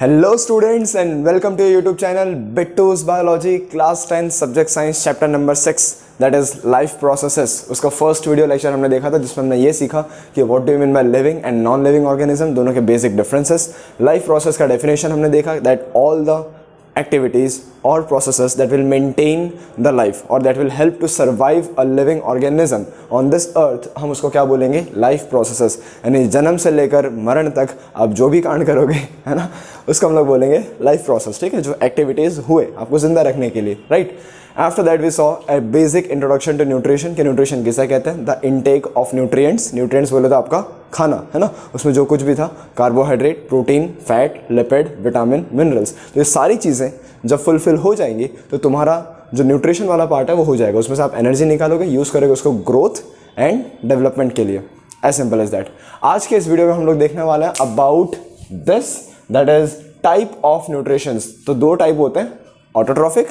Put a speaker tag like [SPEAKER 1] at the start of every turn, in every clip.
[SPEAKER 1] Hello students and welcome to YouTube channel Bittu's biology class ten subject science chapter number six that is life processes उसका first video lecture हमने देखा था जिसमें हमने ये सीखा कि what do mean by living and non living organism दोनों के बेसिक डिफरेंसेस लाइफ प्रोसेस का डेफिनेशन हमने देखा that all the activities or processes that will maintain the life or that will help to survive a living organism on this earth हम उसको क्या बोलेंगे life processes यानी जन्म से लेकर मरण तक आप जो भी कांड करोगे है ना उसको हम लोग बोलेंगे life process ठीक है जो activities हुए आपको ज़िंदा रखने के लिए right? After that we saw a basic introduction to nutrition के न्यूट्रिशन किसे कहते हैं the intake of nutrients nutrients बोले तो आपका खाना है ना उसमें जो कुछ भी था carbohydrate protein fat lipid vitamin minerals तो ये सारी चीज़ें जब फुलफिल हो जाएंगी तो तुम्हारा जो न्यूट्रिशन वाला पार्ट है वो हो जाएगा उसमें से आप एनर्जी निकालोगे यूज़ करोगे उसको ग्रोथ एंड डेवलपमेंट के लिए एज सिंपल एज दैट आज के इस वीडियो में हम लोग देखने वाले हैं about this that is type of nutritions तो दो टाइप होते हैं autotrophic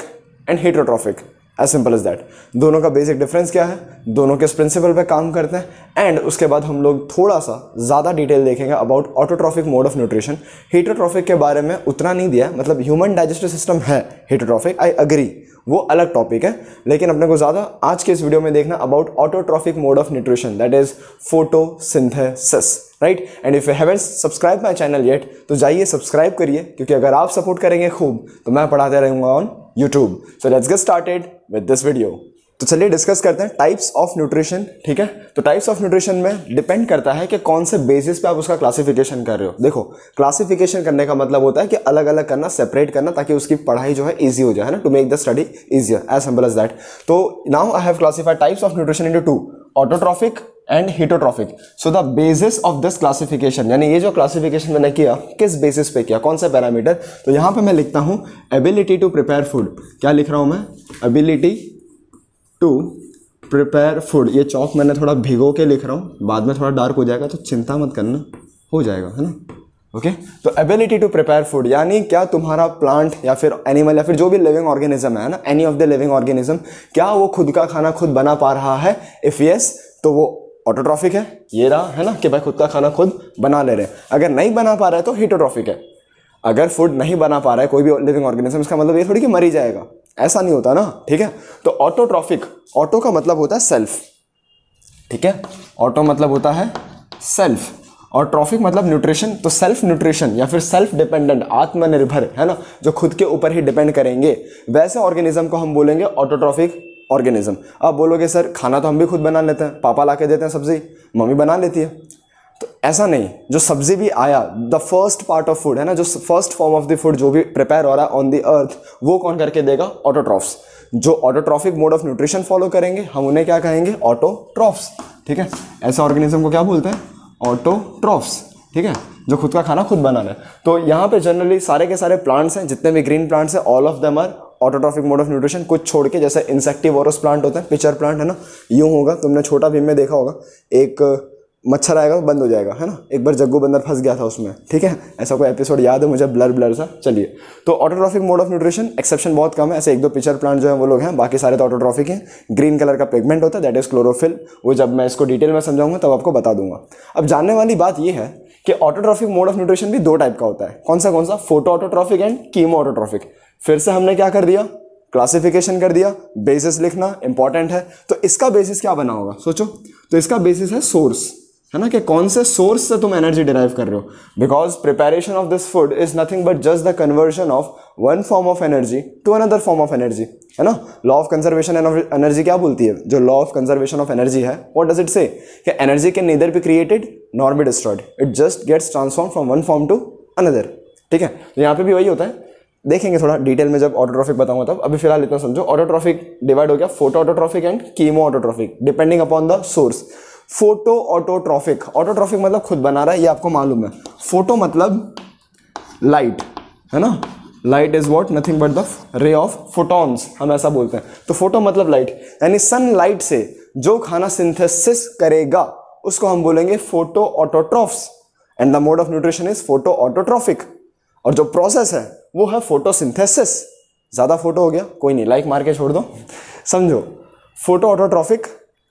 [SPEAKER 1] and heterotrophic as simple is that दोनों का बेसिक डिफरेंस क्या है दोनों किस प्रिंसिपल पे काम करते हैं एंड उसके बाद हम लोग थोड़ा सा ज़्यादा डिटेल देखेंगे about autotrophic mode of nutrition heterotrophic के बारे में उतना नहीं दिया मतलब ह्यूमन डाइजेस्टिव सिस्टम है हीटोट्रॉफिक आई अग्री वो अलग टॉपिक है लेकिन अपने को ज़्यादा आज के इस वीडियो में देखना about autotrophic mode of nutrition that is photosynthesis right and if you haven't subscribe my channel yet तो जाइए सब्सक्राइब करिए क्योंकि अगर आप सपोर्ट करेंगे खूब तो मैं पढ़ाते रहूँगा on YouTube so let's get started with this video तो चलिए डिस्कस करते हैं टाइप्स ऑफ न्यूट्रिशन ठीक है तो टाइप्स ऑफ न्यूट्रिशन में डिपेंड करता है कि कौन से बेसिस पे आप उसका क्लासिफिकेशन कर रहे हो देखो क्लासिफिकेशन करने का मतलब होता है कि अलग अलग करना सेपरेट करना ताकि उसकी पढ़ाई जो है इजी हो जाए ना to make the study easier as simple as that तो now I have classified types of nutrition into two autotrophic and heterotrophic so the basis of this classification यानी ये जो क्लासिफिकेशन मैंने किया किस बेसिस पे किया कौन सा पैरामीटर तो यहाँ पे मैं लिखता हूँ एबिलिटी टू प्रिपेयर फूड क्या लिख रहा हूँ मैं एबिलिटी टू प्रिपेयर फूड ये चौक मैंने थोड़ा भिगो के लिख रहा हूँ बाद में थोड़ा डार्क हो जाएगा तो चिंता मत करना हो जाएगा है ना ओके okay? तो एबिलिटी टू प्रिपेयर फूड यानी क्या तुम्हारा प्लांट या फिर एनिमल या फिर जो भी लिविंग ऑर्गेनिज्म है ना any of the living organism क्या वो खुद का खाना खुद बना पा रहा है इफ़ यस तो वो ऑटोट्रॉफिक है ये रहा है ना कि भाई खुद का खाना खुद बना ले रहे हैं अगर नहीं बना पा रहा है तो हीटोट्रॉफिक है अगर फूड नहीं बना पा रहा है कोई भी लिविंग ऑर्गेनिज्म इसका मतलब ये थोड़ी कि मरी जाएगा ऐसा नहीं होता ना ठीक है तो ऑटोट्रॉफिक ऑटो का मतलब होता है सेल्फ ठीक है ऑटो मतलब होता है सेल्फ और ट्रॉफिक मतलब न्यूट्रिशन तो सेल्फ न्यूट्रिशन या फिर सेल्फ डिपेंडेंट आत्मनिर्भर है ना जो खुद के ऊपर ही डिपेंड करेंगे वैसे ऑर्गेनिज्म को हम बोलेंगे ऑटोट्रॉफिक ऑर्गेनिज्म अब बोलोगे सर खाना तो हम भी खुद बना लेते हैं पापा ला के देते हैं सब्ज़ी मम्मी बना लेती है तो ऐसा नहीं जो सब्ज़ी भी आया the first part of food है ना जो first form of the food जो भी प्रिपेयर हो रहा है ऑन द अर्थ वो कौन करके देगा ऑटोट्रॉफ्स जो autotrophic mode of nutrition follow करेंगे हम उन्हें क्या कहेंगे ऑटोट्रॉफ्स ठीक है ऐसे ऑर्गेनिज्म को क्या बोलते हैं ऑटोट्रॉफ्स ठीक है जो खुद का खाना खुद बनाना है तो यहाँ पे जनरली सारे के सारे प्लांट्स हैं जितने भी ग्रीन प्लांट्स हैं all of them are autotrophic mode of nutrition कुछ छोड़ के जैसे इंसेक्टिव प्लांट होते हैं पिचर प्लांट है ना यूँ होगा तुमने छोटा भीम में देखा होगा एक मच्छर आएगा तो बंद हो जाएगा है ना एक बार जग्गू बंदर फंस गया था उसमें ठीक है ऐसा कोई एपिसोड याद है मुझे ब्लर ब्लर सा चलिए तो autotrophic mode of nutrition exception बहुत कम है ऐसे एक दो पिक्चर प्लांट जो है वो लोग हैं बाकी सारे तो ऑटोट्रॉफिक हैं ग्रीन कलर का पिगमेंट होता है दैट इज क्लोरोफिल वो जब मैं इसको डिटेल में समझाऊंगा तब आपको बता दूंगा अब जानने वाली बात यह है कि ऑटोट्रॉफिक मोड ऑफ न्यूट्रिशन भी दो टाइप का होता है कौन सा कौन सा photo autotrophic and chemo autotrophic फिर से हमने क्या कर दिया क्लासिफिकेशन कर दिया बेसिस लिखना इंपॉर्टेंट है तो इसका बेसिस क्या बना होगा सोचो तो इसका बेसिस है सोर्स है ना कि कौन से सोर्स से तुम एनर्जी डिराइव कर रहे हो because preparation of this food is nothing but just the conversion of one form of energy to another form of energy है ना लॉ ऑफ कंजर्वेशन एनर्जी क्या बोलती है जो law of conservation of energy है वॉट डज इट से कि energy can neither be created nor be destroyed it just gets transform from one form to another ठीक है तो यहाँ पे भी वही होता है देखेंगे थोड़ा डिटेल में जब ऑटोट्रॉफिक बताऊंगा तब अभी फिलहाल इतना समझो ऑटोट्रॉफिक डिवाइड हो गया photo autotrophic and chemo autotrophic depending upon the source photo autotrophic autotrophic मतलब खुद बना रहा है ये आपको मालूम है फोटो मतलब लाइट है ना light is what nothing but the ray of photons हम ऐसा बोलते हैं तो फोटो मतलब लाइट यानी सन लाइट से जो खाना सिंथेसिस करेगा उसको हम बोलेंगे photo autotrophs and the mode of nutrition is photo autotrophic और जो प्रोसेस है वो है सिंथेसिस ज़्यादा फोटो हो गया कोई नहीं लाइक मार के छोड़ दो समझो photo autotrophic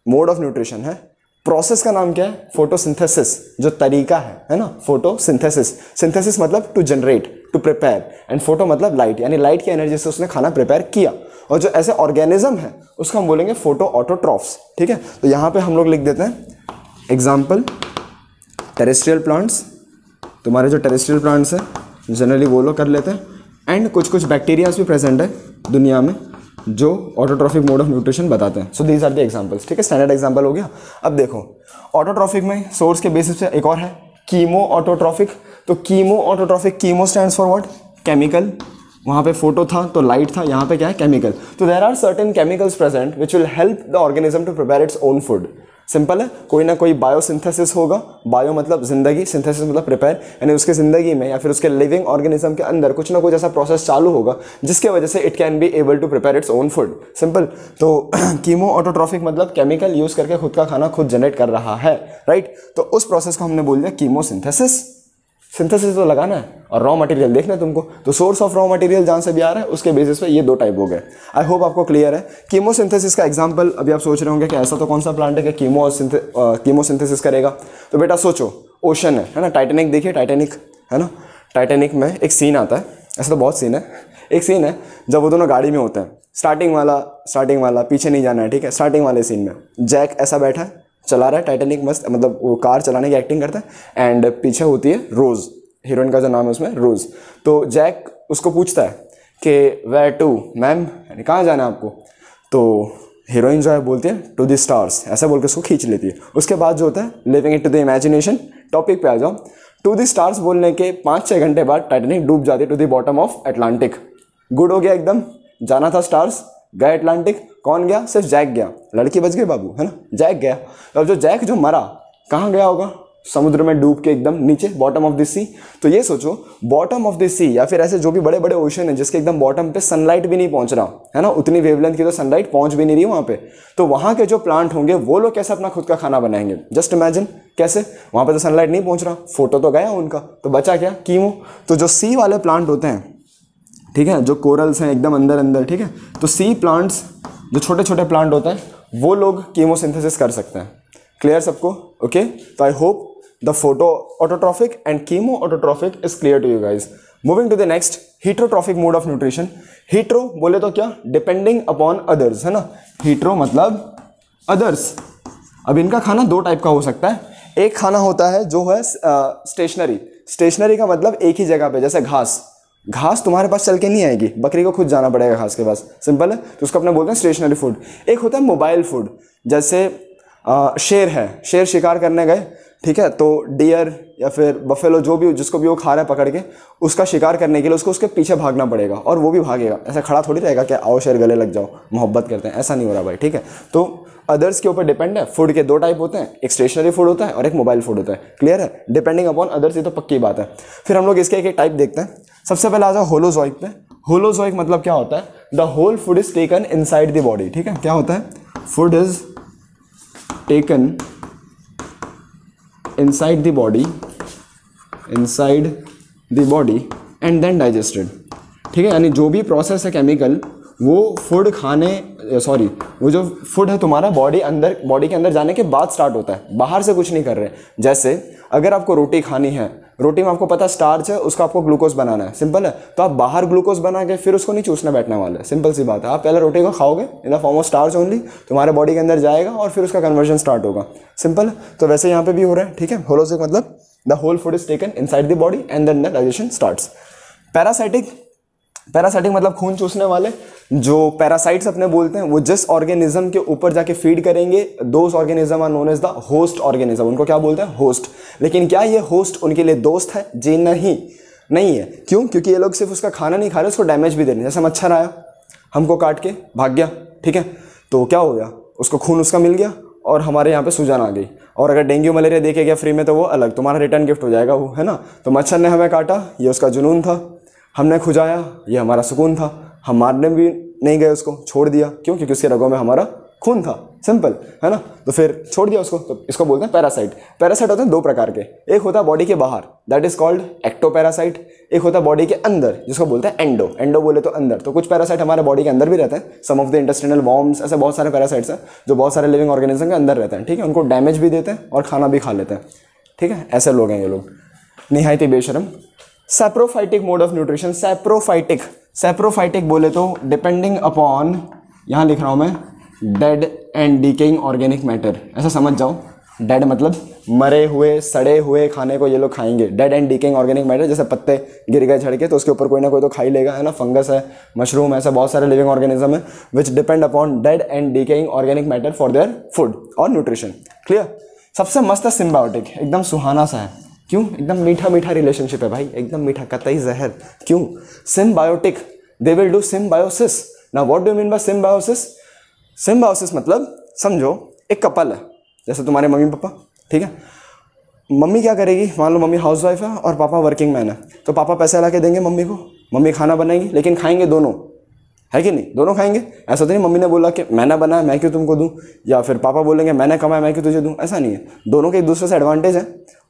[SPEAKER 1] mode of nutrition है प्रोसेस का नाम क्या है फोटोसिंथेसिस जो तरीका है है ना फोटोसिंथेसिस सिंथेसिस मतलब to generate to prepare and photo मतलब लाइट यानी लाइट की एनर्जी से उसने खाना प्रिपेयर किया और जो ऐसे ऑर्गेनिज्म है उसको हम बोलेंगे फोटो ऑटोट्रॉफ्स ठीक है तो यहाँ पे हम लोग लिख देते हैं एग्जाम्पल टेरेस्ट्रियल प्लांट्स तुम्हारे जो टेरेस्ट्रियल प्लांट्स हैं जनरली वो लोग कर लेते हैं एंड कुछ कुछ बैक्टीरियाज भी प्रेजेंट है दुनिया में जो ऑटोट्रॉफिक मोड ऑफ न्यूट्रिशन बताते हैं so these are the examples ठीक है स्टैंडर्ड एग्जाम्पल हो गया अब देखो ऑटोट्रॉफिक में सोर्स के बेसिस पे एक और है कीमो ऑटोट्रॉफिक तो chemo autotrophic chemo stand for what chemical वहाँ पे फोटो था तो लाइट था यहाँ पे क्या है केमिकल तो there are certain chemicals present which will help the organism to prepare its own food simple है कोई ना कोई बायोसिंथेसिस होगा बायो मतलब जिंदगी सिंथेसिस मतलब प्रिपेयर यानी उसके जिंदगी में या फिर उसके लिविंग ऑर्गेनिज्म के अंदर कुछ ना कुछ ऐसा प्रोसेस चालू होगा जिसके वजह से it can be able to prepare its own food simple तो कीमो ऑटोट्रॉफिक मतलब केमिकल यूज करके खुद का खाना खुद जनरेट कर रहा है राइट तो उस प्रोसेस को हमने बोल दिया कीमो सिंथेसिस सिंथेसिस तो लगाना है और रॉ मटेरियल देखना है तुमको तो सोर्स ऑफ रॉ मटेरियल जहाँ से भी आ रहा है उसके बेसिस पे ये दो टाइप हो गए आई होप आपको क्लियर है कीमोसिंथेसिस का एग्जांपल अभी आप सोच रहे होंगे कि ऐसा तो कौन सा प्लांट है कि कीमो कीमोसिंथेसिस करेगा तो बेटा सोचो ओशन है है ना टाइटेनिक देखिए टाइटेनिक है ना टाइटेनिक में एक सीन आता है ऐसा तो बहुत सीन है एक सीन है जब वो दोनों गाड़ी में होते हैं स्टार्टिंग वाला स्टार्टिंग वाला पीछे नहीं जाना है ठीक है स्टार्टिंग वाले सीन में जैक ऐसा बैठा है चला रहा है टाइटेनिक मस्त मतलब वो कार चलाने की एक्टिंग करता है एंड पीछे होती है रोज़ हीरोइन का जो नाम है उसमें रोज़ तो जैक उसको पूछता है कि वे टू मैम यानी कहाँ जाना है आपको तो हीरोइन जो है बोलती है टू द स्टार्स ऐसा बोल के उसको खींच लेती है उसके बाद जो होता है leaving it to the imagination topic पे आ जाओ टू द स्टार्स बोलने के पाँच छः घंटे बाद टाइटेनिक डूब जाती है to the bottom of Atlantic good हो गया एकदम जाना था स्टार्स गए अटलांटिक कौन गया सिर्फ जैक गया लड़की बच गई बाबू है ना जैक गया अब जो जैक जो मरा कहाँ गया होगा समुद्र में डूब के एकदम नीचे बॉटम ऑफ द सी तो ये सोचो बॉटम ऑफ द सी या फिर ऐसे जो भी बड़े बड़े ओशन है जिसके एकदम बॉटम पे सनलाइट भी नहीं पहुंच रहा है ना उतनी वेवलेंथ की तो सनलाइट पहुंच भी नहीं रही वहां पे तो वहां के जो प्लांट होंगे वो लोग कैसे अपना खुद का खाना बनाएंगे जस्ट इमेजिन कैसे वहां पर तो सनलाइट नहीं पहुँच रहा फोटो तो गया उनका तो बचा क्या कीमो तो जो सी वाले प्लांट होते हैं ठीक है जो कोरल्स हैं एकदम अंदर अंदर ठीक है तो सी प्लांट्स जो छोटे छोटे प्लांट होते हैं वो लोग कीमोसिंथेसिस कर सकते हैं क्लियर सबको ओके तो I hope the photo autotrophic and chemo autotrophic is clear to you guys moving to the next heterotrophic mode of nutrition hetero बोले तो क्या डिपेंडिंग अपॉन अदर्स है ना हीट्रो मतलब अदर्स अब इनका खाना दो टाइप का हो सकता है एक खाना होता है जो है स्टेशनरी uh, स्टेशनरी का मतलब एक ही जगह पे जैसे घास घास तुम्हारे पास चल के नहीं आएगी बकरी को खुद जाना पड़ेगा घास के पास सिंपल है तो उसको अपने बोलते हैं स्टेशनरी फूड एक होता है मोबाइल फूड जैसे आ, शेर है शेर शिकार करने गए ठीक है तो डियर या फिर बफेलो जो भी जिसको भी वो खा रहा है पकड़ के उसका शिकार करने के लिए उसको उसके पीछे भागना पड़ेगा और वो भी भागेगा ऐसा खड़ा थोड़ी रहेगा कि आओ शेर गले लग जाओ मोहब्बत करते हैं ऐसा नहीं हो रहा भाई ठीक है तो अदर्स के ऊपर डिपेंड है फूड के दो टाइप होते हैं एक स्टेशनरी फूड होता है और एक मोबाइल फूड होता है क्लियर है डिपेंडिंग अपॉन अदर्स ये तो पक्की बात है फिर हम लोग इसके एक एक टाइप देखते हैं सबसे पहले आ जाओ होलोजॉइक पे होलोजॉइक मतलब क्या होता है the whole food is taken inside the body ठीक है क्या होता है food is taken inside the body inside the body and then digested ठीक है यानी जो भी प्रोसेस है केमिकल वो फूड खाने सॉरी वो जो फूड है तुम्हारा बॉडी अंदर बॉडी के अंदर जाने के बाद स्टार्ट होता है बाहर से कुछ नहीं कर रहे जैसे अगर आपको रोटी खानी है रोटी में आपको पता स्टार्च है उसका आपको ग्लूकोज बनाना है सिंपल है तो आप बाहर ग्लूकोज बना के फिर उसको नहीं चूसना बैठने वाले सिंपल सी बात है आप पहले रोटी को खाओगे in the form of starch only तुम्हारे बॉडी के अंदर जाएगा और फिर उसका कन्वर्जन स्टार्ट होगा सिंपल तो वैसे यहाँ पे भी हो रहा है ठीक है होलोसिक मतलब the whole food is taken inside the body and then the digestion start parasitic parasitic मतलब खून चूसने वाले जो पैरासाइट्स अपने बोलते हैं वो जिस ऑर्गेनिज्म के ऊपर जाके फीड करेंगे दोस्त organism are known as the host organism उनको क्या बोलते हैं होस्ट लेकिन क्या ये होस्ट उनके लिए दोस्त है जी नहीं नहीं है क्यों क्योंकि ये लोग सिर्फ उसका खाना नहीं खा रहे उसको डैमेज भी दे रहे जैसे मच्छर आया हमको काट के भाग गया ठीक है तो क्या हो गया उसको खून उसका मिल गया और हमारे यहाँ पे सूजन आ गई और अगर डेंगू मलेरिया देखे गया फ्री में तो वो अलग तुम्हारा रिटर्न गिफ्ट हो जाएगा वो है ना तो मच्छर ने हमें काटा ये उसका जुनून था हमने खुजाया ये हमारा सुकून था हम मारने भी नहीं गए उसको छोड़ दिया क्यों क्योंकि उसके रगों में हमारा खून था सिंपल है ना तो फिर छोड़ दिया उसको तो इसको बोलते हैं पैरासाइट पैरासाइट होते हैं दो प्रकार के एक होता है बॉडी के बाहर that is called ectoparasite एक होता है बॉडी के अंदर जिसको बोलते हैं एंडो एंडो बोले तो अंदर तो कुछ पैरासाइट हमारे बॉडी के अंदर भी रहते हैं some of the intestinal worms ऐसे बहुत सारे पैरासाइट्स हैं जो बहुत सारे लिविंग ऑर्गेनिज्म के अंदर रहते हैं ठीक है उनको डैमेज भी देते हैं और खाना भी खा लेते हैं ठीक है ऐसे लोग हैं ये लोग निहायती बेशरम saprophytic mode of nutrition saprophytic saprophytic बोले तो डिपेंडिंग अपॉन यहाँ लिख रहा हूँ मैं dead and decaying organic matter ऐसा समझ जाओ डेड मतलब मरे हुए सड़े हुए खाने को ये लोग खाएंगे dead and decaying organic matter जैसे पत्ते गिर गए झड़के तो उसके ऊपर कोई ना कोई तो खा ही लेगा है ना फंगस है मशरूम ऐसा बहुत सारे लिविंग ऑर्गेनिज्म है which depend upon dead and decaying organic matter for their food और न्यूट्रिशन क्लियर सबसे मस्त है सिम्बायोटिक एकदम सुहाना सा है क्यों एकदम मीठा मीठा रिलेशनशिप है भाई एकदम मीठा कतई जहर क्यों symbiotic they will do symbiosis ना what do mean by symbiosis symbiosis मतलब समझो एक कपल है जैसे तुम्हारे मम्मी पापा ठीक है मम्मी क्या करेगी मान लो मम्मी हाउस वाइफ है और पापा वर्किंग मैन है तो पापा पैसे ला के देंगे मम्मी को मम्मी खाना बनाएंगी लेकिन खाएंगे दोनों है कि नहीं दोनों खाएंगे ऐसा तो नहीं मम्मी ने बोला कि मैंने बनाया मैं क्यों तुमको दूँ या फिर पापा बोलेंगे मैंने कमाया मैं क्यों तुझे दूँ ऐसा नहीं है दोनों के एक दूसरे से एडवांटेज है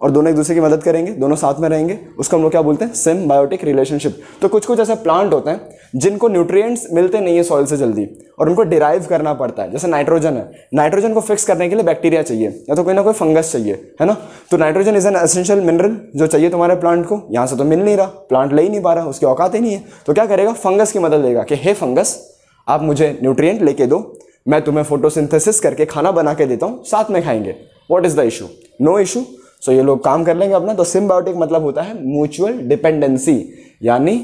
[SPEAKER 1] और दोनों एक दूसरे की मदद करेंगे दोनों साथ में रहेंगे उसको हम लोग क्या बोलते हैं सिम्बायोटिक रिलेशनशिप तो कुछ कुछ ऐसे प्लांट होते हैं जिनको न्यूट्रिएंट्स मिलते नहीं है सॉइल से जल्दी और उनको डिराइव करना पड़ता है जैसे नाइट्रोजन है नाइट्रोजन को फिक्स करने के लिए बैक्टीरिया चाहिए या तो कोई ना कोई फंगस चाहिए है ना तो nitrogen is an essential mineral जो चाहिए तुम्हारे प्लांट को यहाँ से तो मिल नहीं रहा प्लांट ले ही नहीं पा रहा उसकी औकात ही नहीं है तो क्या करेगा फंगस की मदद लेगा कि हे फंगस आप मुझे न्यूट्रियट लेके दो मैं तुम्हें फोटोसिंथेसिस करके खाना बना के देता हूँ साथ में खाएंगे what is the issue no issue so ये लोग काम कर लेंगे अपना तो सिम्बायोटिक मतलब होता है म्यूचुअल डिपेंडेंसी यानी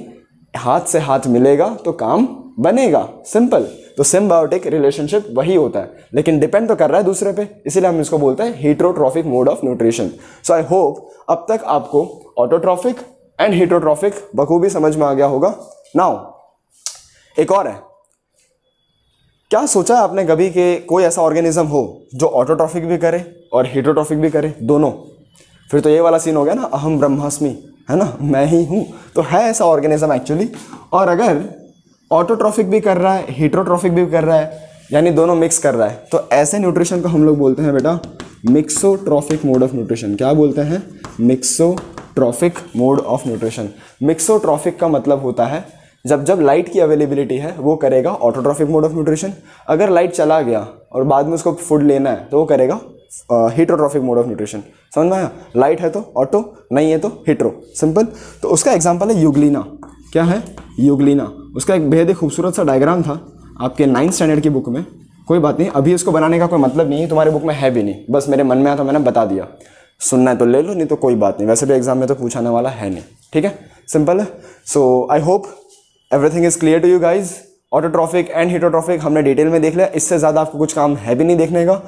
[SPEAKER 1] हाथ से हाथ मिलेगा तो काम बनेगा सिंपल तो सिम्बायोटिक रिलेशनशिप वही होता है लेकिन डिपेंड तो कर रहा है दूसरे पे इसीलिए हम इसको बोलते हैं heterotrophic mode of nutrition so I hope अब तक आपको ऑटोट्रॉफिक एंड हीट्रोट्रॉफिक बखूबी समझ में आ गया होगा नाउ एक और है क्या सोचा है आपने कभी कि कोई ऐसा ऑर्गेनिज्म हो जो ऑटोट्रॉफिक भी करे और हीट्रोट्रॉफिक भी करे दोनों फिर तो ये वाला सीन हो गया ना अहम ब्रह्मास्मि है ना मैं ही हूँ तो है ऐसा ऑर्गेनिज्म एक्चुअली और अगर ऑटोट्रॉफिक भी कर रहा है हीट्रोट्रॉफिक भी कर रहा है यानी दोनों मिक्स कर रहा है तो ऐसे न्यूट्रिशन को हम लोग बोलते हैं बेटा मिक्सोट्रॉफिक मोड ऑफ न्यूट्रिशन क्या बोलते हैं mixotrophic mode of nutrition mixotrophic का मतलब होता है जब जब लाइट की अवेलेबिलिटी है वो करेगा ऑटोट्रॉफिक मोड ऑफ न्यूट्रिशन अगर लाइट चला गया और बाद में उसको फूड लेना है तो वो करेगा हीट्रोट्रॉफिक मोड ऑफ न्यूट्रिशन समझ में आया लाइट है तो ऑटो नहीं है तो हीट्रो सिंपल तो उसका एग्जाम्पल है युगलिना क्या है युगलिना उसका एक बेहद ही खूबसूरत सा डायग्राम था आपके नाइन्थ स्टैंडर्ड की बुक में कोई बात नहीं अभी उसको बनाने का कोई मतलब नहीं है तुम्हारे बुक में है भी नहीं बस मेरे मन में आया तो मैंने बता दिया सुनना है तो ले लो नहीं तो कोई बात नहीं वैसे भी एग्जाम में तो पूछाने वाला है नहीं ठीक है सिंपल है so I hope everything is clear to you guys autotrophic and heterotrophic हमने डिटेल में देख लिया इससे ज़्यादा आपको कुछ काम है भी नहीं देखने का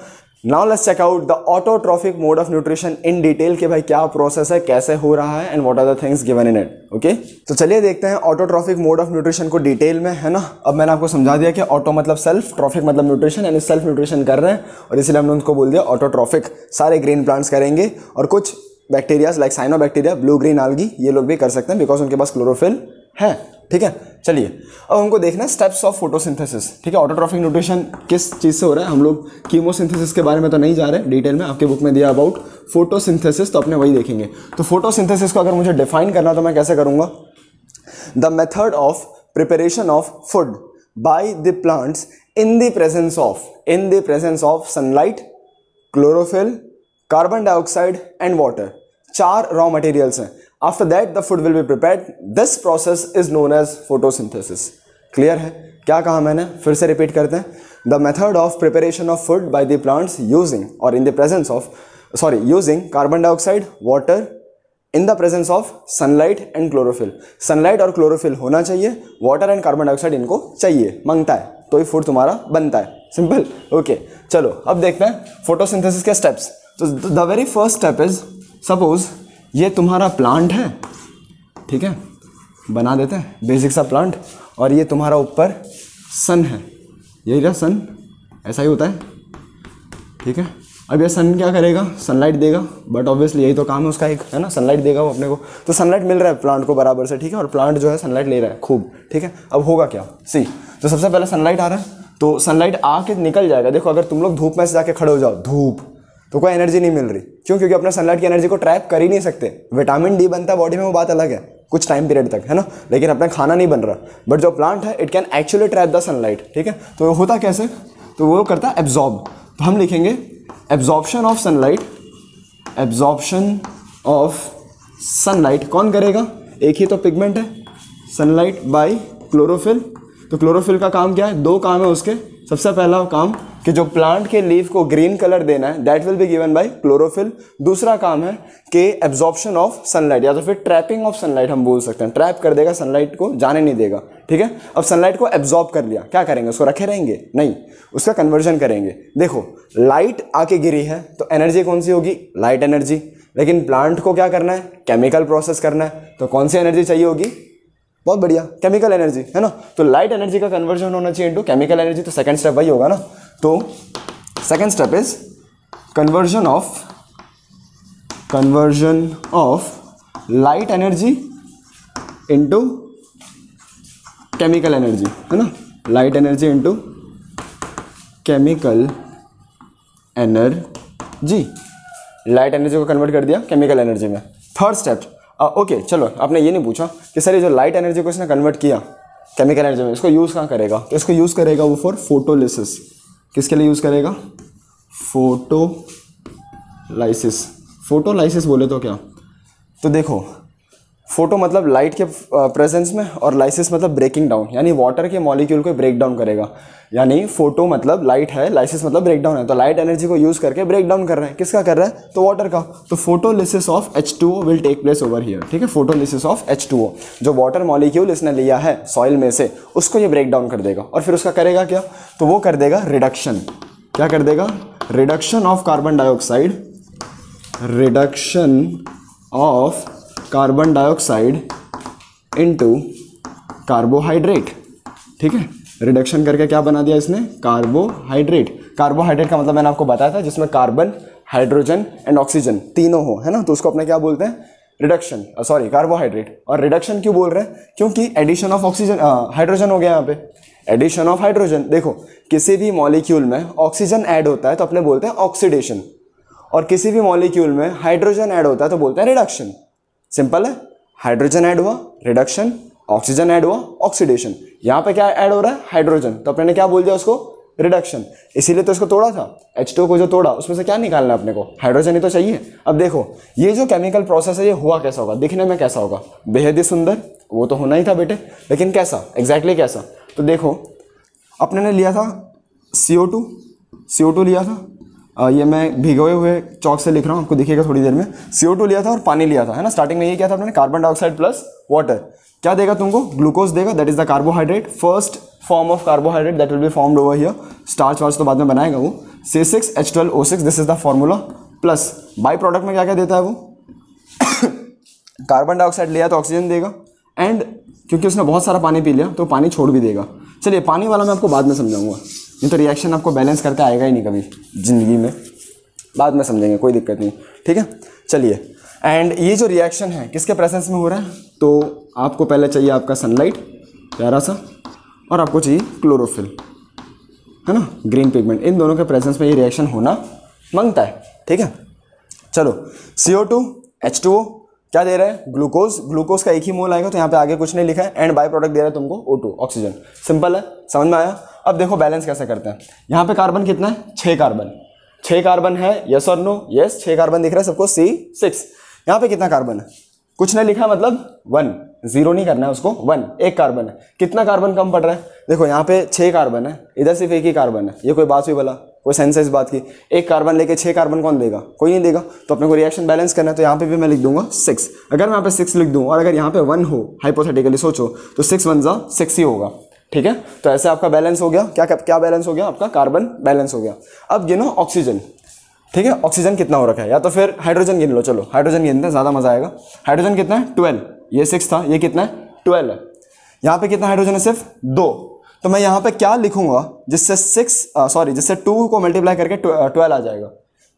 [SPEAKER 1] now let's check out the autotrophic mode of nutrition in detail कि भाई क्या प्रोसेस है कैसे हो रहा है and what are the things given in it okay तो चलिए देखते हैं ऑटोट्रॉफिक मोड ऑफ न्यूट्रिशन को डिटेल में है ना अब मैंने आपको समझा दिया कि ऑटो मतलब सेल्फ ट्रॉफिक मतलब न्यूट्रिशन एंड सेल्फ न्यूट्रिशन कर रहे हैं और इसीलिए हमने उनको बोल दिया ऑटोट्रॉफिक सारे ग्रीन प्लांट्स करेंगे और कुछ bacterias like cyanobacteria blue green algae ये लोग भी कर सकते हैं बिकॉज उनके पास क्लोरोफिल है ठीक है चलिए अब हमको देखना है स्टेप्स ऑफ फोटोसिंथेसिस ठीक है ऑटोट्रॉफिक न्यूट्रिशन किस चीज़ से हो रहा है हम लोग कीमोसिंथेसिस के बारे में तो नहीं जा रहे डिटेल में आपके बुक में दिया अबाउट फोटोसिंथेसिस तो अपने वही देखेंगे तो फोटोसिंथेसिस को अगर मुझे डिफाइन करना तो मैं कैसे करूँगा the method of preparation of food by the plants in the presence of in the presence of sunlight chlorophyll carbon dioxide and water चार रॉ मटेरियल्स हैं after that the food will be prepared this process is known as photosynthesis clear है क्या कहा मैंने फिर से repeat करते हैं the method of preparation of food by the plants using और in the presence of sorry using carbon dioxide water in the presence of sunlight and chlorophyll sunlight और क्लोरोफिल होना चाहिए वाटर एंड कार्बन डाइऑक्साइड इनको चाहिए मांगता है तो ये फूड तुम्हारा बनता है सिंपल ओके okay. चलो अब देखते हैं फोटोसिंथेसिस के स्टेप्स तो the very first step is suppose ये तुम्हारा प्लांट है ठीक है बना देते हैं बेसिक सा प्लांट और ये तुम्हारा ऊपर सन है यही रहा सन ऐसा ही होता है ठीक है अब ये सन क्या करेगा सनलाइट देगा बट ऑब्वियसली यही तो काम है उसका एक है ना सनलाइट देगा वो अपने को तो सनलाइट मिल रहा है प्लांट को बराबर से ठीक है और प्लांट जो है सनलाइट ले रहा है खूब ठीक है अब होगा क्या सी तो सबसे पहले सनलाइट आ रहा है तो सनलाइट आके निकल जाएगा देखो अगर तुम लोग धूप में से जाके खड़े हो जाओ धूप तो कोई एनर्जी नहीं मिल रही क्यों क्योंकि अपने सनलाइट की एनर्जी को ट्रैप कर ही नहीं सकते विटामिन डी बनता है बॉडी में वो बात अलग है कुछ टाइम पीरियड तक है ना लेकिन अपना खाना नहीं बन रहा बट जो प्लांट है it can actually trap the sunlight ठीक है तो होता कैसे तो वो करता है एब्जॉर्ब तो हम लिखेंगे absorption of sunlight absorption of sunlight कौन करेगा एक ही तो पिगमेंट है सनलाइट बाय क्लोरोफिल तो क्लोरोफिल का काम क्या है दो काम है उसके सबसे पहला काम कि जो प्लांट के लीफ को ग्रीन कलर देना है that will be given by chlorophyll दूसरा काम है कि एब्जॉर्प्शन ऑफ सनलाइट या तो फिर ट्रैपिंग ऑफ सनलाइट हम बोल सकते हैं ट्रैप कर देगा सनलाइट को जाने नहीं देगा ठीक है अब सनलाइट को एब्जॉर्ब कर लिया क्या करेंगे उसको रखे रहेंगे नहीं उसका कन्वर्जन करेंगे देखो लाइट आके गिरी है तो एनर्जी कौन सी होगी लाइट एनर्जी लेकिन प्लांट को क्या करना है केमिकल प्रोसेस करना है तो कौन सी एनर्जी चाहिए होगी बहुत बढ़िया केमिकल एनर्जी है ना तो लाइट एनर्जी का कन्वर्जन होना चाहिए इनटू केमिकल एनर्जी तो सेकंड स्टेप वही होगा ना तो second step is conversion of conversion of light energy into chemical energy है ना light energy into chemical energy light energy को कन्वर्ट कर दिया केमिकल एनर्जी में थर्ड स्टेप ओके uh, चलो आपने ये नहीं पूछा कि सर ये जो लाइट एनर्जी को इसने कन्वर्ट किया केमिकल एनर्जी में इसको यूज़ कहाँ करेगा तो इसको यूज़ करेगा वो फॉर फोटोलिसिस किसके लिए यूज़ करेगा फोटोलाइसिस फोटोलाइसिस बोले तो क्या तो देखो फोटो मतलब लाइट के प्रेजेंस में और लाइसिस मतलब ब्रेकिंग डाउन यानी वाटर के मॉलिक्यूल को ब्रेक डाउन करेगा यानी फोटो मतलब लाइट है लाइसिस मतलब ब्रेक डाउन है तो लाइट एनर्जी को यूज़ करके ब्रेक डाउन कर रहे हैं किसका कर रहा है तो वाटर का तो photolysis of H two will take place over here ठीक है photolysis of H two O जो वाटर मॉलिक्यूल इसने लिया है सॉइल में से उसको ये ब्रेक डाउन कर देगा और फिर उसका करेगा क्या तो वो कर देगा रिडक्शन क्या कर देगा reduction of carbon dioxide reduction of carbon dioxide into carbohydrate ठीक है रिडक्शन करके क्या बना दिया इसने कार्बोहाइड्रेट कार्बोहाइड्रेट का मतलब मैंने आपको बताया था जिसमें कार्बन हाइड्रोजन एंड ऑक्सीजन तीनों हो है ना तो उसको अपने क्या बोलते हैं रिडक्शन सॉरी कार्बोहाइड्रेट और रिडक्शन क्यों बोल रहे हैं क्योंकि एडिशन ऑफ ऑक्सीजन हाइड्रोजन हो गया यहाँ पे एडिशन ऑफ हाइड्रोजन देखो किसी भी मॉलिक्यूल में ऑक्सीजन ऐड होता है तो अपने बोलते हैं ऑक्सीडेशन और किसी भी मॉलिक्यूल में हाइड्रोजन ऐड होता है तो बोलते हैं रिडक्शन सिंपल है हाइड्रोजन ऐड हुआ रिडक्शन ऑक्सीजन ऐड हुआ ऑक्सीडेशन यहाँ पे क्या ऐड हो रहा है हाइड्रोजन तो अपने ने क्या बोल दिया उसको रिडक्शन इसीलिए तो इसको तोड़ा था एच को जो तोड़ा उसमें से क्या निकालना है अपने को हाइड्रोजन ही तो चाहिए अब देखो ये जो केमिकल प्रोसेस है ये हुआ कैसा होगा दिखने में कैसा होगा बेहद ही सुंदर वो तो होना ही था बेटे लेकिन कैसा एग्जैक्टली exactly कैसा तो देखो अपने ने लिया था सी O to C O to लिया था ये मैं भिगोए हुए चौक से लिख रहा हूँ आपको दिखेगा थोड़ी देर में टू लिया था और पानी लिया था है ना स्टार्टिंग में ये क्या था आपने कार्बन डाइऑक्साइड प्लस वाटर क्या देगा तुमको ग्लूकोज देगा that is the carbohydrate first form of carbohydrate that will be formed over here starch वार्च तो बाद में बनाएगा वो C six H twelve O six this is the formula plus by product में क्या क्या देता है वो कार्बन डाइऑक्साइड लिया तो ऑक्सीजन देगा एंड क्योंकि उसने बहुत सारा पानी पी लिया तो पानी छोड़ भी देगा चलिए पानी वाला मैं आपको बाद में समझाऊंगा नहीं तो रिएक्शन आपको बैलेंस करके आएगा ही नहीं कभी ज़िंदगी में बाद में समझेंगे कोई दिक्कत नहीं ठीक है चलिए एंड ये जो रिएक्शन है किसके प्रेजेंस में हो रहा है तो आपको पहले चाहिए आपका सनलाइट प्यारा सा और आपको चाहिए क्लोरोफिल है ना ग्रीन पिगमेंट इन दोनों के प्रेजेंस में ये रिएक्शन होना मांगता है ठीक है चलो C O two H two O क्या दे रहा है ग्लूकोज ग्लूकोज का एक ही मोल आएगा तो यहाँ पे आगे कुछ नहीं लिखा है एंड बाय प्रोडक्ट दे रहा है तुमको ओ टू ऑक्सीजन सिंपल है समझ में आया अब देखो बैलेंस कैसे करते हैं यहाँ पे कार्बन कितना है छः कार्बन छः कार्बन है यस और नो यस छः कार्बन दिख रहा है सबको सी सिक्स यहाँ पे कितना कार्बन है कुछ नहीं लिखा मतलब वन जीरो नहीं करना है उसको वन एक कार्बन है कितना कार्बन कम पड़ रहा है देखो यहाँ पे छः कार्बन है इधर सिर्फ एक ही कार्बन है ये कोई बात हुई बोला कोई सेंस है इस बात की एक कार्बन लेके छः कार्बन कौन देगा कोई नहीं देगा तो अपने को रिएक्शन बैलेंस करना है तो यहाँ पे भी मैं लिख दूंगा सिक्स अगर मैं यहाँ पे सिक्स लिख दूँ और अगर यहाँ पे वन हो हाइपोथेटिकली सोचो तो सिक्स वन ज़ा सिक्स ही होगा ठीक है तो ऐसे आपका बैलेंस हो गया क्या क्या बैलेंस हो गया आपका कार्बन बैलेंस हो गया अब गिनो ऑक्सीजन ठीक है ऑक्सीजन कितना हो रखा है या तो फिर हाइड्रोजन गिन लो चलो हाइड्रोजन गिनते हैं ज़्यादा मजा आएगा हाइड्रोजन कितना है ट्वेल्व ये सिक्स था ये कितना है ट्वेल्व है यहाँ पे कितना हाइड्रोजन है सिर्फ दो तो मैं यहाँ पे क्या लिखूंगा जिससे सिक्स सॉरी जिससे टू को मल्टीप्लाई करके ट्वेल्व आ जाएगा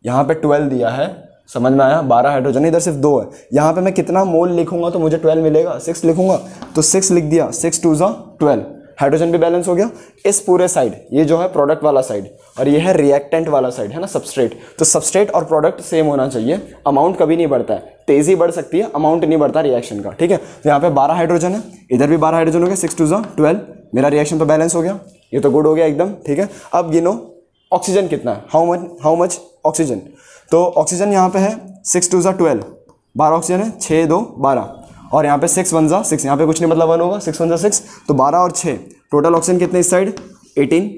[SPEAKER 1] यहाँ पे ट्वेल्व दिया है समझ में आया बारह हाइड्रोजन इधर सिर्फ दो है यहाँ पे मैं कितना मोल लिखूंगा तो मुझे ट्वेल्व मिलेगा सिक्स लिखूंगा तो सिक्स लिख दिया सिक्स टू जो ट्वेल्व हाइड्रोजन भी बैलेंस हो गया इस पूरे साइड ये जो है प्रोडक्ट वाला साइड और ये है रिएक्टेंट वाला साइड है ना सबस्ट्रेट तो सबस्ट्रेट और प्रोडक्ट सेम होना चाहिए अमाउंट कभी नहीं बढ़ता है तेजी बढ़ सकती है अमाउंट नहीं बढ़ता रिएक्शन का ठीक है तो यहाँ पे बारह हाइड्रोजन है इधर भी बारह हाइड्रोजन हो गया सिक्स टू जो ट्वेल्व मेरा रिएक्शन तो बैलेंस हो गया ये तो गुड हो गया एकदम ठीक है अब गिनो ऑक्सीजन कितना है how much how much oxygen तो ऑक्सीजन यहाँ पे है सिक्स टू जो ट्वेल्व बारह ऑक्सीजन है छः दो बारह और यहाँ पे सिक्स वन ज़ा सिक्स यहाँ पे कुछ नहीं मतलब वन होगा सिक्स वन ज़ा सिक्स तो बारह और छः टोटल ऑक्सीजन कितने इस साइड एटीन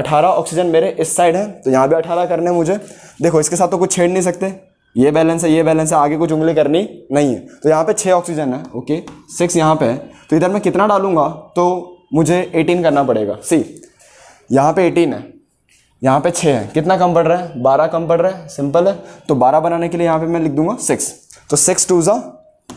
[SPEAKER 1] अठारह ऑक्सीजन मेरे इस साइड है तो यहाँ भी अठारह करने हैं मुझे देखो इसके साथ तो कुछ छेड़ नहीं सकते ये बैलेंस है ये बैलेंस है आगे कुछ उंगली करनी नहीं है तो यहाँ पे छः ऑक्सीजन है ओके सिक्स यहाँ पे है तो इधर मैं कितना डालूंगा तो मुझे एटीन करना पड़ेगा सी यहाँ पे एटीन है यहाँ पे छः है कितना कम पड़ रहा है बारह कम पड़ रहा है सिंपल है तो बारह बनाने के लिए यहाँ पे मैं लिख दूंगा सिक्स तो सिक्स टू ज़ा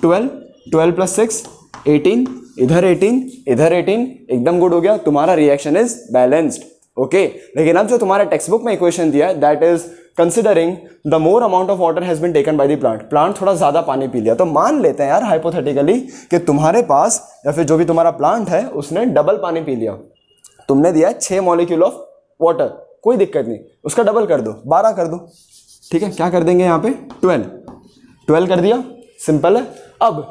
[SPEAKER 1] twelve twelve plus six eighteen इधर एटीन इधर एटीन एकदम गुड हो गया तुम्हारा रिएक्शन इज बैलेंस्ड ओके लेकिन अब जो तुम्हारा टेक्स्ट बुक में इक्वेशन दिया है that is considering the more amount of water has been taken by the plant plant थोड़ा ज़्यादा पानी पी लिया तो मान लेते हैं यार हाइपोथेटिकली कि तुम्हारे पास या फिर जो भी तुम्हारा प्लांट है उसने डबल पानी पी लिया तुमने दिया छः मॉलिक्यूल ऑफ वाटर कोई दिक्कत नहीं उसका डबल कर दो बारह कर दो ठीक है क्या कर देंगे यहाँ पे ट्वेल्व ट्वेल्व कर दिया सिंपल है अब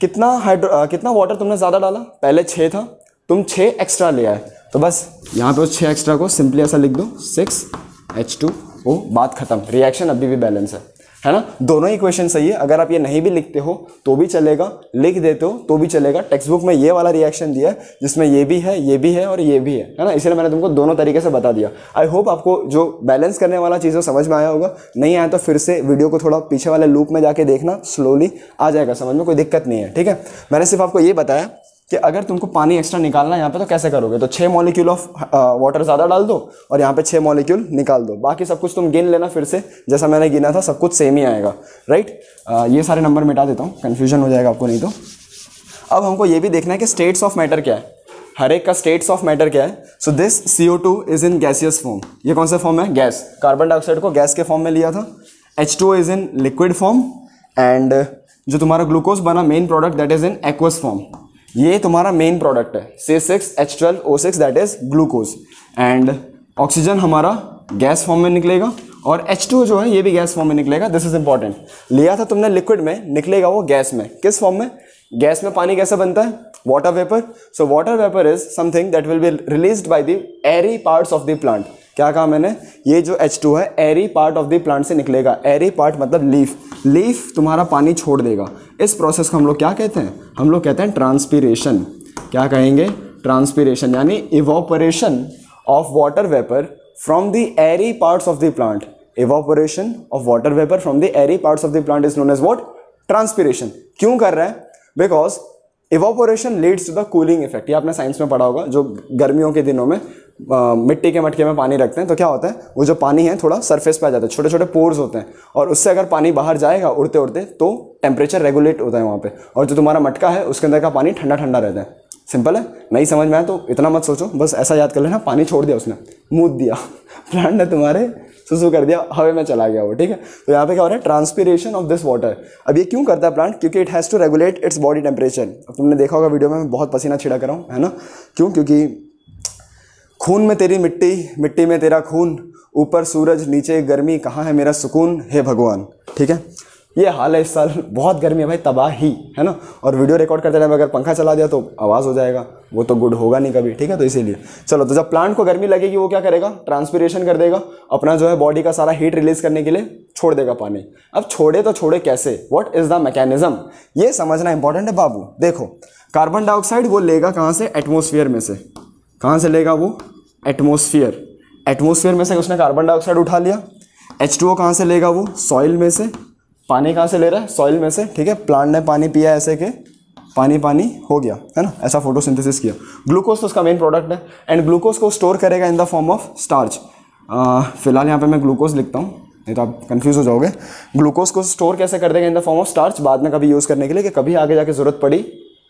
[SPEAKER 1] कितना हाइड्रो कितना वाटर तुमने ज़्यादा डाला पहले छः था तुम छः एक्स्ट्रा ले आए तो बस यहाँ पे उस छः एक्स्ट्रा को सिंपली ऐसा लिख दो सिक्स एच टू ओ बात ख़त्म रिएक्शन अभी भी बैलेंस है है ना दोनों ही क्वेश्चन सही है अगर आप ये नहीं भी लिखते हो तो भी चलेगा लिख देते हो तो भी चलेगा टेक्स्ट बुक में ये वाला रिएक्शन दिया है जिसमें ये भी है ये भी है और ये भी है है ना इसलिए मैंने तुमको दोनों तरीके से बता दिया आई होप आपको जो बैलेंस करने वाला चीज़ है समझ में आया होगा नहीं आया तो फिर से वीडियो को थोड़ा पीछे वाले लूप में जाके देखना स्लोली आ जाएगा समझ में कोई दिक्कत नहीं है ठीक है मैंने सिर्फ आपको ये बताया कि अगर तुमको पानी एक्स्ट्रा निकालना है यहाँ पे तो कैसे करोगे तो छः मॉलिक्यूल ऑफ वाटर ज़्यादा डाल दो और यहाँ पे छः मॉलिक्यूल निकाल दो बाकी सब कुछ तुम गिन लेना फिर से जैसा मैंने गिना था सब कुछ सेम ही आएगा राइट आ, uh, ये सारे नंबर मिटा देता हूँ कन्फ्यूजन हो जाएगा आपको नहीं तो अब हमको ये भी देखना है कि स्टेट्स ऑफ मैटर क्या है हर एक का स्टेट्स ऑफ मैटर क्या है so this C O two is in gaseous form ये कौन सा फॉर्म है गैस कार्बन डाइऑक्साइड को गैस के फॉर्म में लिया था H two is in liquid form and जो तुम्हारा ग्लूकोज बना main product that is in aqueous form ये तुम्हारा मेन प्रोडक्ट है C six H twelve O six that is glucose and oxygen हमारा गैस फॉर्म में निकलेगा और H2 जो है ये भी गैस फॉर्म में निकलेगा दिस इज इंपॉर्टेंट लिया था तुमने लिक्विड में निकलेगा वो गैस में किस फॉर्म में गैस में पानी कैसे बनता है water vapour so water vapour is something that will be release by the aerial parts of the plant क्या कहा मैंने ये जो H2 है aerial part of the plant से निकलेगा एरी पार्ट मतलब लीफ लीफ तुम्हारा पानी छोड़ देगा इस प्रोसेस को हम लोग क्या कहते हैं हम लोग कहते हैं ट्रांसपीरेशन क्या कहेंगे ट्रांसपीरेशन यानी evaporation of water vapour from the aerial parts of the plant evaporation of water vapour from the aerial parts of the plant is known as what transpiration क्यों कर रहे हैं because evaporation leads to the cooling effect ये आपने science में पढ़ा होगा जो गर्मियों के दिनों में आ, मिट्टी के मटके में पानी रखते हैं तो क्या होता है वो जो पानी है थोड़ा सरफेस पे आ जाता है छोटे छोटे पोर्स होते हैं और उससे अगर पानी बाहर जाएगा उड़ते उड़ते तो टेम्परेचर रेगुलेट होता है वहाँ पर और जो तुम्हारा मटका है उसके अंदर का पानी ठंडा ठंडा रहता है सिंपल है नहीं समझ में आया तो इतना मत सोचो बस ऐसा याद कर लेना पानी छोड़ दिया उसने मूद दिया प्लांट ने तुम्हारे तो सुसु कर दिया हवे में चला गया वो ठीक है तो यहाँ पे क्या हो रहा है ट्रांसपीरेशन ऑफ दिस वाटर अब ये क्यों करता है प्लांट क्योंकि it has to regulate its body temperature अब तुमने देखा होगा वीडियो में मैं बहुत पसीना छिड़ा कर रहा हूँ है ना क्यों क्योंकि खून में तेरी मिट्टी मिट्टी में तेरा खून ऊपर सूरज नीचे गर्मी कहाँ है मेरा सुकून हे भगवान ठीक है ये हाल है इस साल बहुत गर्मी है भाई तबाह ही है ना और वीडियो रिकॉर्ड करते टाइम अगर पंखा चला दिया तो आवाज़ हो जाएगा वो तो गुड होगा नहीं कभी ठीक है तो इसीलिए चलो तो जब प्लांट को गर्मी लगेगी वो क्या करेगा ट्रांसपीरेशन कर देगा अपना जो है बॉडी का सारा हीट रिलीज करने के लिए छोड़ देगा पानी अब छोड़े तो छोड़े कैसे वॉट इज़ द मैकेनिज्म ये समझना इंपॉर्टेंट है बाबू देखो कार्बन डाइऑक्साइड वो लेगा कहाँ से एटमोसफियर में से कहाँ से लेगा वो एटमोसफियर एटमोसफियर में से उसने कार्बन डाइऑक्साइड उठा लिया एच टू ओ कहाँ से लेगा वो सॉइल में से पानी कहाँ से ले रहा है सॉइल में से ठीक है प्लांट ने पानी पिया ऐसे के पानी पानी हो गया है ना ऐसा फोटोसिंथेसिस किया ग्लूकोज तो उसका मेन प्रोडक्ट है एंड ग्लूकोज को स्टोर करेगा in the form of starch फिलहाल यहाँ पे मैं ग्लूकोज लिखता हूँ नहीं तो आप कंफ्यूज हो जाओगे ग्लूकोज को स्टोर कैसे कर देगा in the form of starch बाद में कभी यूज़ करने के लिए कि कभी आगे जाके ज़रूरत पड़ी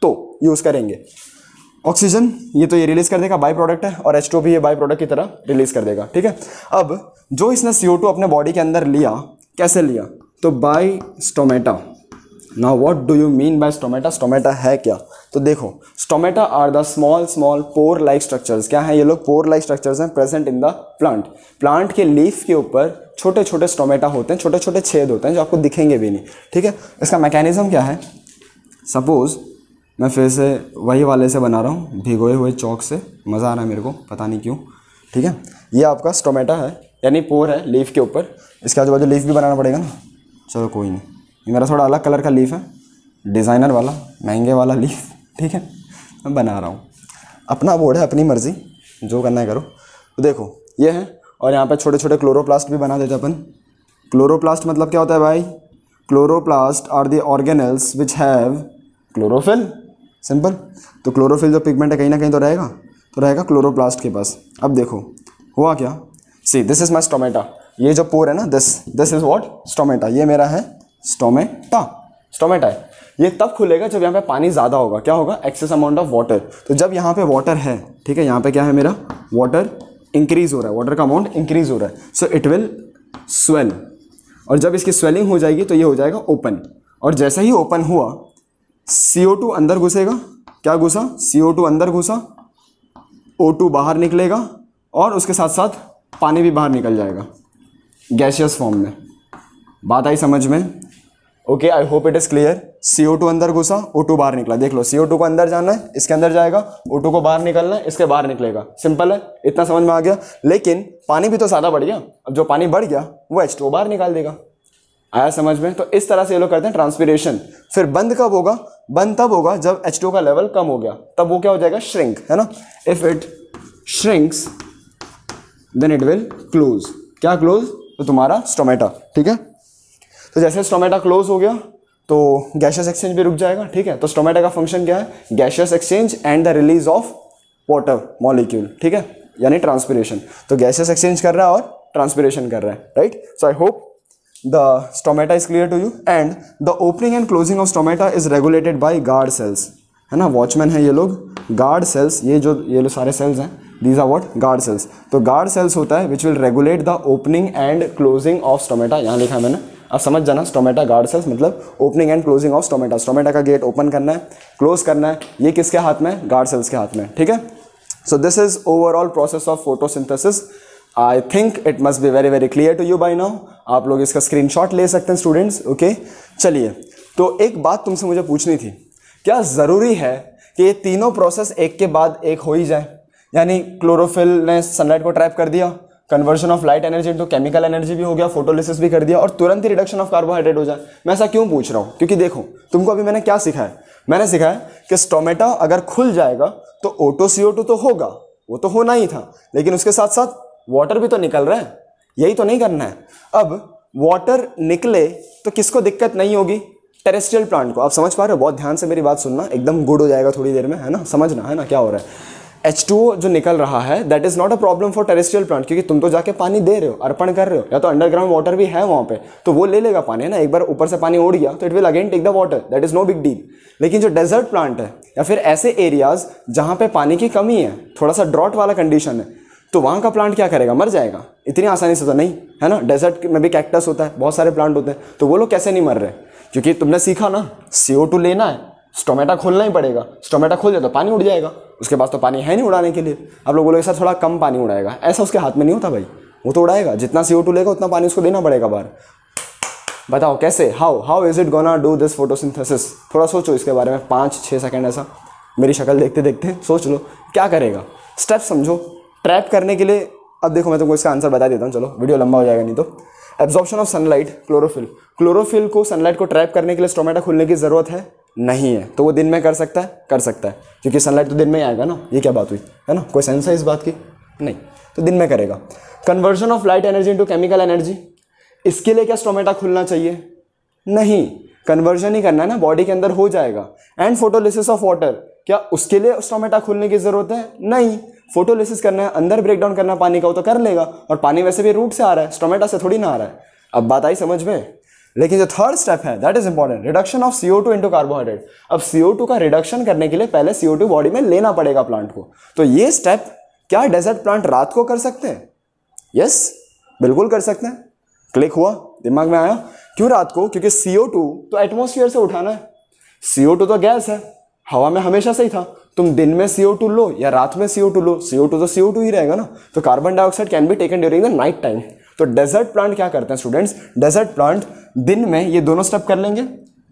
[SPEAKER 1] तो यूज़ करेंगे ऑक्सीजन ये तो ये रिलीज़ कर देगा बाई प्रोडक्ट है और एच भी ये बाई प्रोडक्ट की तरह रिलीज़ कर देगा ठीक है अब जो इसने सी अपने बॉडी के अंदर लिया कैसे लिया तो बाई स्टोमेटा ना what do you mean by stomata stomata है क्या तो देखो stomata are the small small pore like structures क्या है ये लोग पोर लाइक स्ट्रक्चर्स हैं present in the plant plant के लीफ के ऊपर छोटे छोटे स्टोमेटा होते हैं छोटे छोटे छेद होते हैं जो आपको दिखेंगे भी नहीं ठीक है इसका मैकेनिज्म क्या है सपोज़ मैं फिर से वही वाले से बना रहा हूँ भिगोए हुए चौक से मज़ा आ रहा है मेरे को पता नहीं क्यों ठीक है ये आपका स्टोमेटा है यानी पोर है लीफ के ऊपर इसके आजू बाजू लीफ भी बनाना पड़ेगा ना चलो कोई नहीं ये मेरा थोड़ा अलग कलर का लीफ है डिज़ाइनर वाला महंगे वाला लीफ ठीक है मैं बना रहा हूँ अपना बोर्ड है अपनी मर्ज़ी जो करना है करो तो देखो ये है और यहाँ पे छोटे छोटे क्लोरोप्लास्ट भी बना देते अपन क्लोरोप्लास्ट मतलब क्या होता है भाई chloroplast are the organelles which have chlorophyll simple तो क्लोरोफिल जो पिगमेंट है कहीं ना कहीं तो रहेगा तो रहेगा क्लोरोप्लास्ट के पास अब देखो हुआ क्या सी दिस इज़ माई टोमेटा ये जो पोर है ना this this is what stomata ये मेरा है स्टोमेटा स्टोमेटा है ये तब खुलेगा जब यहाँ पे पानी ज़्यादा होगा क्या होगा एक्सेस अमाउंट ऑफ वाटर तो जब यहाँ पे वाटर है ठीक है यहाँ पे क्या है मेरा वाटर इंक्रीज हो रहा है वाटर का अमाउंट इंक्रीज हो रहा है सो इट विल स्वेल और जब इसकी स्वेलिंग हो जाएगी तो ये हो जाएगा ओपन और जैसे ही ओपन हुआ सी अंदर घुसेगा क्या घुसा सी अंदर घुसा ओ बाहर निकलेगा और उसके साथ साथ पानी भी बाहर निकल जाएगा गैशियस फॉर्म में बात आई समझ में okay I hope it is clear C O two अंदर घुसा ओ टू बाहर निकला देख लो सी ओ टू को अंदर जाना है इसके अंदर जाएगा ओ टू को बाहर निकलना है इसके बाहर निकलेगा सिंपल है इतना समझ में आ गया लेकिन पानी भी तो ज़्यादा बढ़ गया अब जो पानी बढ़ गया वो एच टू बाहर निकाल देगा आया समझ में तो इस तरह से ये लोग करते हैं ट्रांसपीरेशन फिर बंद कब होगा बंद तब होगा जब एच टू का लेवल कम हो गया तब वो क्या हो जाएगा श्रिंक है ना if it shrinks then it will close क्या क्लोज तो तुम्हारा स्टोमेटा ठीक है तो जैसे स्टोमेटा क्लोज हो गया तो गैशियस एक्सचेंज भी रुक जाएगा ठीक है तो स्टोमेटा का फंक्शन क्या है gaseous exchange and the release of water molecule ठीक है यानी ट्रांसपिरेशन तो गैसेस एक्सचेंज कर रहा है और ट्रांसपीरेशन कर रहा है right so I hope the stomata is clear to you and the opening and closing of stomata is regulated by guard cells है ना वॉचमैन है ये लोग गार्ड सेल्स ये जो ये लोग सारे सेल्स हैं these are what guard cells तो गार्ड सेल्स होता है which will regulate the opening and closing of stomata यहाँ लिखा है मैंने अब समझ जाना स्टोमेटा गार्ड सेल्स मतलब opening and closing of stomata stomata का गेट ओपन करना है क्लोज करना है ये किसके हाथ में गार्ड सेल्स के हाथ में ठीक है so this is overall process of photosynthesis I think it must be very very clear to you by now आप लोग इसका शॉट ले सकते हैं स्टूडेंट्स ओके चलिए तो एक बात तुमसे मुझे पूछनी थी क्या ज़रूरी है कि ये तीनों प्रोसेस एक के बाद एक हो ही जाए यानी क्लोरोफिल ने सनलाइट को ट्रैप कर दिया conversion of light energy into chemical energy भी हो गया फोटोलिसिस भी कर दिया और तुरंत ही रिडक्शन ऑफ कार्बोहाइड्रेट हो जाए मैं ऐसा क्यों पूछ रहा हूँ क्योंकि देखो तुमको अभी मैंने क्या सिखाया मैंने सिखाया कि स्टोमेटा अगर खुल जाएगा तो ओटो सी तो होगा वो तो होना ही था लेकिन उसके साथ साथ वाटर भी तो निकल रहा है यही तो नहीं करना है अब वाटर निकले तो किसको दिक्कत नहीं होगी टेरेस्ट्रियल प्लांट को आप समझ पा रहे हो बहुत ध्यान से मेरी बात सुनना एकदम गुड हो जाएगा थोड़ी देर में है ना समझना है ना क्या हो रहा है एच जो निकल रहा है that is not a problem for terrestrial plant क्योंकि तुम तो जाके पानी दे रहे हो अर्पण कर रहे हो या तो अंडरग्राउंड वाटर भी है वहाँ पे तो वो ले लेगा पानी है ना एक बार ऊपर से पानी उड़ गया तो it will again take the water that is no big deal लेकिन जो डेजर्ट प्लांट है या फिर ऐसे एरियाज जहाँ पे पानी की कमी है थोड़ा सा ड्रॉट वाला कंडीशन है तो वहाँ का प्लांट क्या करेगा मर जाएगा इतनी आसानी से तो नहीं है ना डेजर्ट में भी कैक्टस होता है बहुत सारे प्लांट होते हैं तो वो लोग कैसे नहीं मर रहे क्योंकि तुमने सीखा ना सी लेना है स्टोमेटा खोलना ही पड़ेगा स्टोमेटा खोल जाए तो पानी उड़ जाएगा उसके पास तो पानी है नहीं उड़ाने के लिए आप लोग बोलोगे सर थोड़ा कम पानी उड़ाएगा ऐसा उसके हाथ में नहीं होता भाई वो तो उड़ाएगा जितना सी लेगा उतना पानी उसको देना पड़ेगा बाहर बताओ कैसे how how is it gonna do this photosynthesis थोड़ा सोचो इसके बारे में पाँच छः सेकेंड ऐसा मेरी शक्ल देखते देखते सोच लो क्या करेगा स्टेप समझो ट्रैप करने के लिए अब देखो मैं तुमको इसका आंसर बता देता हूँ चलो वीडियो लंबा हो जाएगा नहीं तो absorption of sunlight chlorophyll chlorophyll को सनलाइट को ट्रैप करने के लिए स्टोमेटा खुलने की ज़रूरत है नहीं है तो वो दिन में कर सकता है कर सकता है क्योंकि सनलाइट तो दिन में ही आएगा ना ये क्या बात हुई है ना कोई सेंस है इस बात की नहीं तो दिन में करेगा conversion of light energy into chemical energy इसके लिए क्या स्टोमेटा खुलना चाहिए नहीं कन्वर्जन ही करना है ना बॉडी के अंदर हो जाएगा एंड फोटोलिसिस ऑफ वाटर क्या उसके लिए स्टोमेटा खुलने की ज़रूरत है नहीं फोटोलिसिस करना है अंदर ब्रेक डाउन करना पानी का वो तो कर लेगा और पानी वैसे भी रूट से आ रहा है स्टोमेटा से थोड़ी ना आ रहा है अब बात आई समझ में लेकिन जो थर्ड स्टेप है that is important reduction of CO two into carbohydrate अब सीओ टू का रिडक्शन करने के लिए पहले सीओ टू बॉडी में लेना पड़ेगा प्लांट को तो ये स्टेप क्या डेजर्ट प्लांट रात को कर सकते हैं यस yes, बिल्कुल कर सकते हैं क्लिक हुआ दिमाग में आया क्यों रात को क्योंकि सीओ टू तो एटमोसफियर से उठाना है सीओ टू तो गैस है हवा में हमेशा से ही था तुम दिन में सीओ टू लो या रात में सीओ टू लो सीओ टू तो सीओ टू ही रहेगा ना तो carbon dioxide can be taken during the night time तो डेजर्ट प्लांट क्या करते हैं स्टूडेंट्स डेजर्ट प्लांट दिन में ये दोनों स्टेप कर लेंगे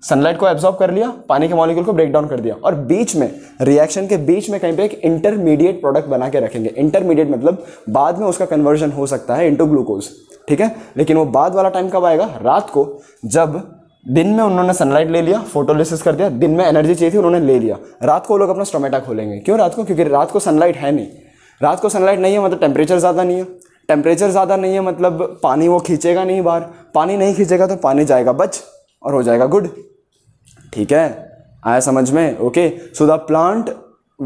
[SPEAKER 1] सनलाइट को एब्जॉर्ब कर लिया पानी के मॉलिक्यूल को ब्रेक डाउन कर दिया और बीच में रिएक्शन के बीच में कहीं पे एक इंटरमीडिएट प्रोडक्ट बना के रखेंगे इंटरमीडिएट मतलब बाद में उसका कन्वर्जन हो सकता है इंटू ग्लूकोज ठीक है लेकिन वो बाद वाला टाइम कब आएगा रात को जब दिन में उन्होंने सनलाइट ले लिया फोटोलिसिस कर दिया दिन में एनर्जी चाहिए थी उन्होंने ले लिया रात को लोग अपना स्टोमेटा खोलेंगे क्यों रात को क्योंकि रात को सनलाइट है नहीं रात को सनलाइट नहीं है मतलब टेम्परेचर ज़्यादा नहीं है टेम्परेचर ज़्यादा नहीं है मतलब पानी वो खींचेगा नहीं बाहर पानी नहीं खींचेगा तो पानी जाएगा बच और हो जाएगा गुड ठीक है आया समझ में okay so the plant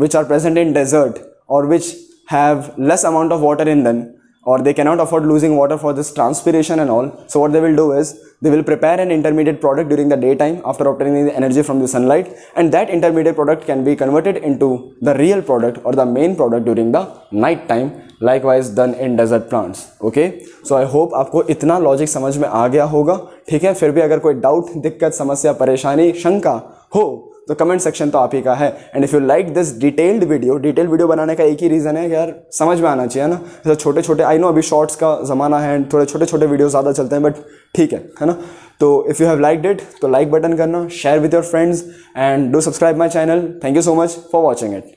[SPEAKER 1] which are present in desert और which have less amount of water in than or they cannot afford losing water for this transpiration and all. So what they will do is they will prepare an intermediate product during the daytime after obtaining the energy from the sunlight and that intermediate product can be converted into the real product or the main product during the night time likewise done in desert plants okay so i hope aapko itna logic samajh mein aa gaya hoga theek hai fir bhi agar koi doubt dikkat samasya pareshani shanka ho तो comment section तो आप ही का है and if you like this detailed video detail video बनाने का एक ही reason है यार समझ में आना चाहिए ना तो छोटे छोटे आई नो अभी शॉर्ट्स का ज़माना है एंड थोड़े छोटे छोटे वीडियो ज़्यादा चलते हैं बट ठीक है है ना तो if you have like it तो लाइक बटन करना share with your friends and do subscribe my channel thank you so much for watching it